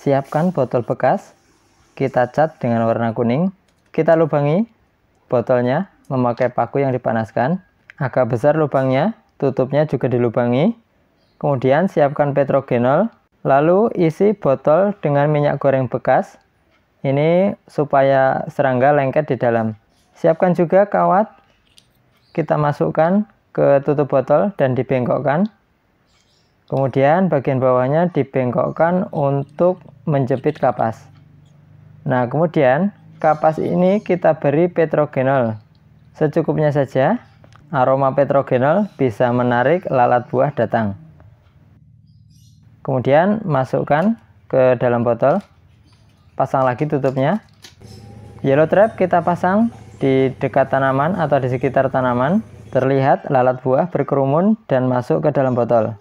Siapkan botol bekas, kita cat dengan warna kuning, kita lubangi botolnya memakai paku yang dipanaskan. Agak besar lubangnya, tutupnya juga dilubangi. Kemudian siapkan petrogenol, lalu isi botol dengan minyak goreng bekas. Ini supaya serangga lengket di dalam. Siapkan juga kawat, kita masukkan ke tutup botol dan dibengkokkan. Kemudian bagian bawahnya dibengkokkan untuk menjepit kapas. Nah, kemudian kapas ini kita beri petrogenol secukupnya saja. Aroma petrogenol bisa menarik lalat buah datang. Kemudian masukkan ke dalam botol. Pasang lagi tutupnya. Yellow trap kita pasang di dekat tanaman atau di sekitar tanaman. Terlihat lalat buah berkerumun dan masuk ke dalam botol.